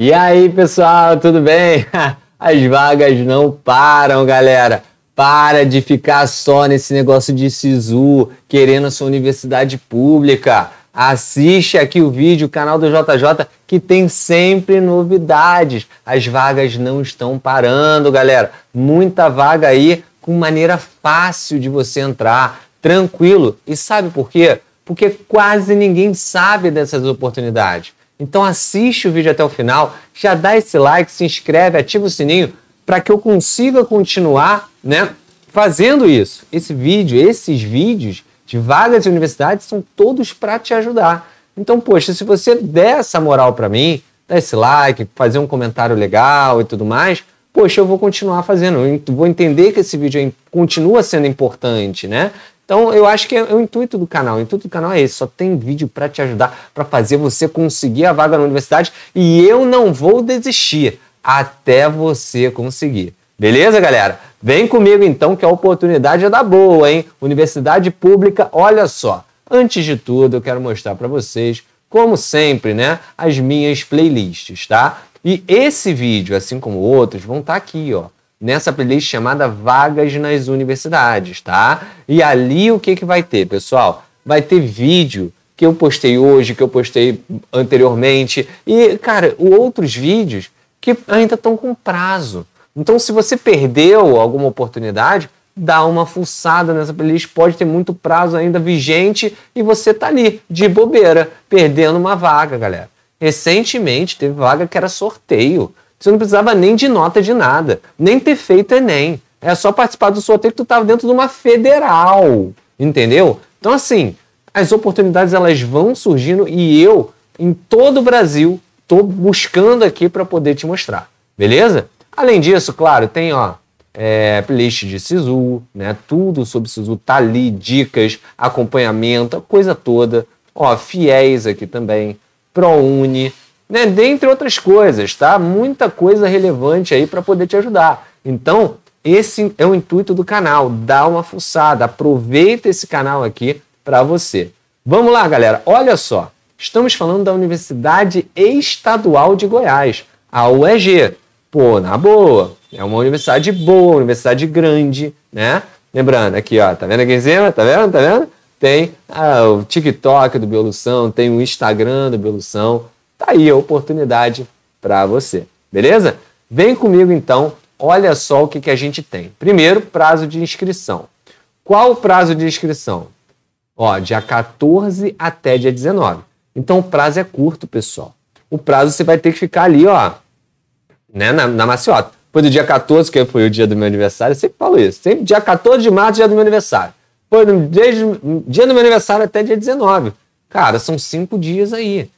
E aí, pessoal, tudo bem? As vagas não param, galera. Para de ficar só nesse negócio de SISU, querendo a sua universidade pública. Assiste aqui o vídeo, o canal do JJ, que tem sempre novidades. As vagas não estão parando, galera. Muita vaga aí com maneira fácil de você entrar, tranquilo. E sabe por quê? Porque quase ninguém sabe dessas oportunidades. Então assiste o vídeo até o final, já dá esse like, se inscreve, ativa o sininho para que eu consiga continuar, né, fazendo isso. Esse vídeo, esses vídeos de vagas de universidades são todos para te ajudar. Então, poxa, se você der essa moral para mim, dá esse like, fazer um comentário legal e tudo mais, poxa, eu vou continuar fazendo, eu vou entender que esse vídeo é continua sendo importante, né? Então, eu acho que é, é, o intuito do canal. O intuito do canal é esse: só tem vídeo para te ajudar, para fazer você conseguir a vaga na universidade. E eu não vou desistir até você conseguir. Beleza, galera? Vem comigo então, que a oportunidade é da boa, hein? Universidade pública, olha só. Antes de tudo, eu quero mostrar para vocês, como sempre, né? As minhas playlists, tá? E esse vídeo, assim como outros, vão estar tá aqui, ó nessa playlist chamada Vagas nas Universidades, tá? E ali o que, que vai ter, pessoal? Vai ter vídeo que eu postei hoje, que eu postei anteriormente e, cara, outros vídeos que ainda estão com prazo. Então, se você perdeu alguma oportunidade, dá uma fuçada nessa playlist, pode ter muito prazo ainda vigente e você tá ali de bobeira, perdendo uma vaga, galera. Recentemente teve vaga que era sorteio. Você não precisava nem de nota de nada, nem ter feito Enem. É só participar do sorteio que tu estava dentro de uma federal, entendeu? Então, assim, as oportunidades elas vão surgindo e eu, em todo o Brasil, estou buscando aqui para poder te mostrar, beleza? Além disso, claro, tem ó, é, playlist de Sisu, né? Tudo sobre Sisu tá ali, dicas, acompanhamento, coisa toda. Ó, fiéis aqui também, ProUni, né? Dentre outras coisas, tá? Muita coisa relevante aí para poder te ajudar. Então, esse é o intuito do canal, dá uma fuçada, aproveita esse canal aqui para você. Vamos lá, galera. Olha só. Estamos falando da Universidade Estadual de Goiás, a UEG. Pô, na boa, é uma universidade boa, universidade grande, né? Lembrando, aqui, ó, tá vendo aqui em cima? Tá vendo? Tá vendo? Tem ah, o TikTok do Biolução, tem o Instagram do Biolução, Tá aí a oportunidade para você, beleza? Vem comigo então, olha só o que, que a gente tem. Primeiro, prazo de inscrição. Qual o prazo de inscrição? Ó, dia 14 até dia 19. Então o prazo é curto, pessoal. O prazo você vai ter que ficar ali, ó, né, na, na maciota. Foi do dia 14, que foi o dia do meu aniversário, eu sempre falo isso. Sempre dia 14 de março, dia do meu aniversário. Foi desde dia do meu aniversário até dia 19. Cara, são cinco dias aí.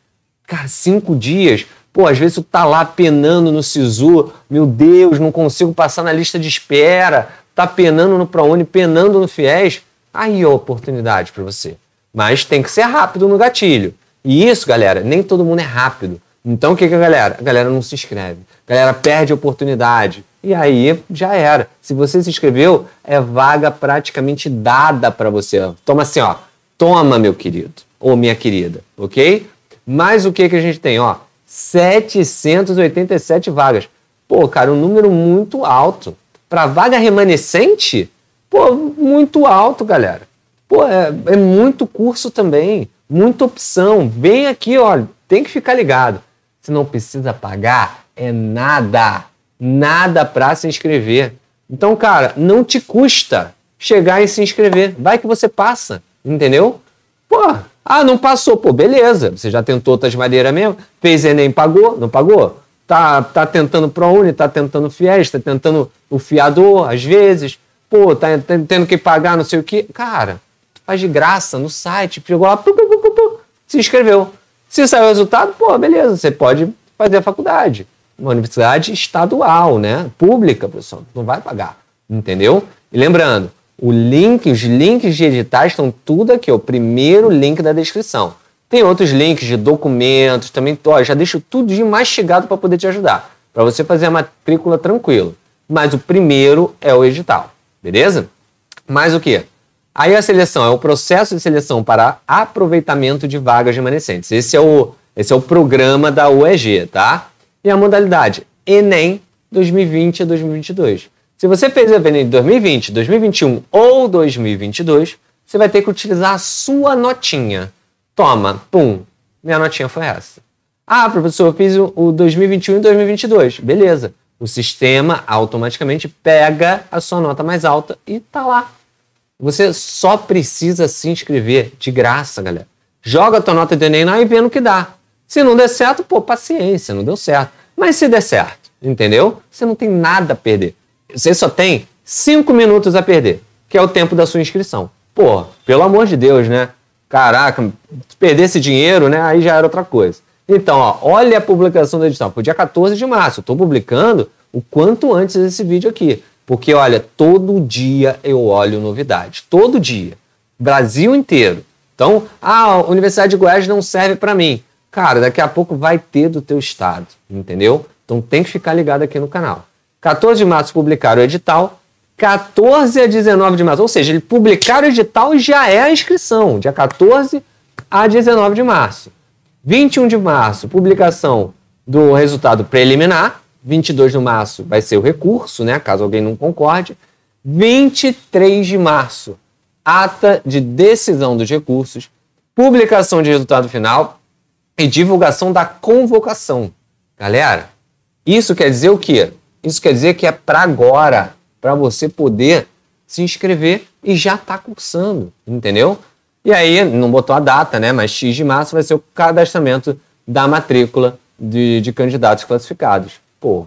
Cara, cinco dias. Pô, às vezes tu tá lá penando no SISU, meu Deus, não consigo passar na lista de espera, tá penando no ProUni, penando no FIES. Aí a oportunidade para você. Mas tem que ser rápido no gatilho. E isso, galera, nem todo mundo é rápido. Então o que, que a galera? A galera não se inscreve. A galera perde a oportunidade. E aí já era. Se você se inscreveu, é vaga praticamente dada para você. Toma assim, ó. Toma, meu querido ou minha querida, ok? Mas o que, que a gente tem? Ó, 787 vagas. Pô, cara, um número muito alto. Para vaga remanescente, pô, muito alto, galera. Pô, é, é muito curso também, muita opção. Vem aqui, olha, tem que ficar ligado. Se não precisa pagar, é nada, nada para se inscrever. Então, cara, não te custa chegar e se inscrever. Vai que você passa, entendeu? Pô, ah, não passou. Pô, beleza. Você já tentou outras maneiras mesmo? Fez Enem, pagou? Não pagou? Tá, tá tentando ProUni, tá tentando FIES, tá tentando o fiador, às vezes. Pô, tá tendo que pagar não sei o quê. Cara, faz de graça no site, pegou lá, pu, pu, pu, pu, se inscreveu. Se saiu o resultado, pô, beleza, você pode fazer a faculdade. Uma universidade estadual, né? Pública, pessoal. Não vai pagar. Entendeu? E lembrando, o link, os links de editais estão tudo aqui, o primeiro link da descrição. Tem outros links de documentos também. Ó, já deixo tudo de mastigado para poder te ajudar, para você fazer a matrícula tranquilo. Mas o primeiro é o edital, beleza? Mais o que? Aí a seleção é o processo de seleção para aproveitamento de vagas remanescentes. Esse é o, esse é o programa da UEG, tá? E a modalidade Enem 2020 a 2022. Se você fez o evento em 2020, 2021 ou 2022, você vai ter que utilizar a sua notinha. Toma, pum, minha notinha foi essa. Ah, professor, eu fiz o 2021 e 2022. Beleza. O sistema automaticamente pega a sua nota mais alta e tá lá. Você só precisa se inscrever de graça, galera. Joga a tua nota de Enem lá e vê no que dá. Se não der certo, pô, paciência, não deu certo. Mas se der certo, entendeu? Você não tem nada a perder. Você só tem cinco minutos a perder, que é o tempo da sua inscrição. Pô, pelo amor de Deus, né? Caraca, perder esse dinheiro, né? Aí já era outra coisa. Então, ó, olha a publicação da edição. Pro dia 14 de março, estou publicando o quanto antes esse vídeo aqui. Porque, olha, todo dia eu olho novidades. Todo dia. Brasil inteiro. Então, a Universidade de Goiás não serve para mim. Cara, daqui a pouco vai ter do teu estado, entendeu? Então tem que ficar ligado aqui no canal. 14 de março publicaram o edital, 14 a 19 de março, ou seja, ele publicar o edital já é a inscrição, dia 14 a 19 de março. 21 de março, publicação do resultado preliminar, 22 de março vai ser o recurso, né, caso alguém não concorde. 23 de março, ata de decisão dos recursos, publicação de resultado final e divulgação da convocação. Galera, isso quer dizer o quê? Isso quer dizer que é para agora, para você poder se inscrever e já está cursando, entendeu? E aí, não botou a data, né? Mas X de março vai ser o cadastramento da matrícula de, de candidatos classificados. Pô,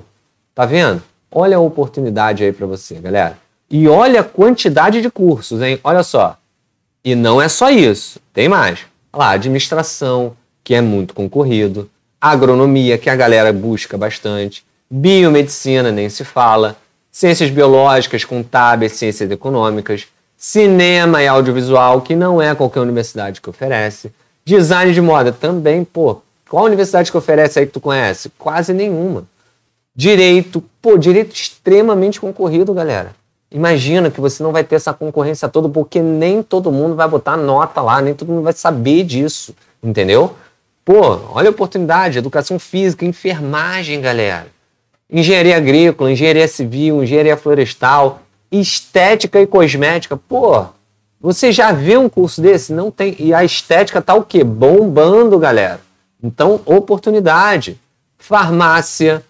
tá vendo? Olha a oportunidade aí para você, galera. E olha a quantidade de cursos, hein? Olha só. E não é só isso, tem mais. Olha lá, administração, que é muito concorrido, agronomia, que a galera busca bastante, biomedicina, nem se fala, ciências biológicas, contábeis, ciências econômicas, cinema e audiovisual, que não é qualquer universidade que oferece, design de moda também, pô, qual universidade que oferece aí que tu conhece? Quase nenhuma. Direito, pô, direito extremamente concorrido, galera. Imagina que você não vai ter essa concorrência toda, porque nem todo mundo vai botar nota lá, nem todo mundo vai saber disso, entendeu? Pô, olha a oportunidade, educação física, enfermagem, galera engenharia agrícola, engenharia civil, engenharia florestal, estética e cosmética. Pô, você já viu um curso desse? Não tem. E a estética tá o quê? Bombando, galera. Então, oportunidade. Farmácia,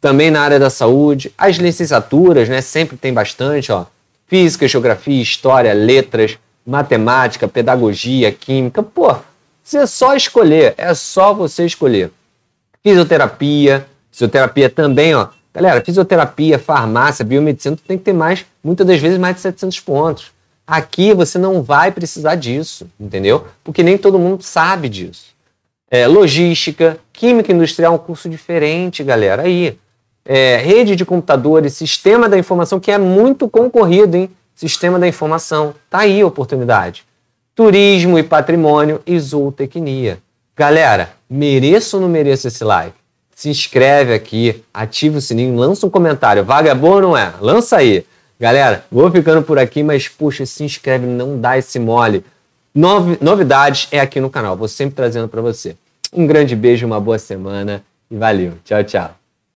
também na área da saúde. As licenciaturas, né? Sempre tem bastante, ó. Física, geografia, história, letras, matemática, pedagogia, química. Pô, você é só escolher. É só você escolher. Fisioterapia, Fisioterapia também, ó. Galera, fisioterapia, farmácia, biomedicina, tu tem que ter mais, muitas das vezes, mais de 700 pontos. Aqui você não vai precisar disso, entendeu? Porque nem todo mundo sabe disso. É, logística, química industrial é um curso diferente, galera. Aí, é, rede de computadores, sistema da informação, que é muito concorrido, hein? Sistema da informação. Tá aí a oportunidade. Turismo e patrimônio e Galera, mereço ou não mereço esse like? se inscreve aqui, ativa o sininho, lança um comentário. Vaga é boa ou não é? Lança aí. Galera, vou ficando por aqui, mas puxa, se inscreve, não dá esse mole. novidades é aqui no canal, vou sempre trazendo para você. Um grande beijo, uma boa semana e valeu. Tchau, tchau.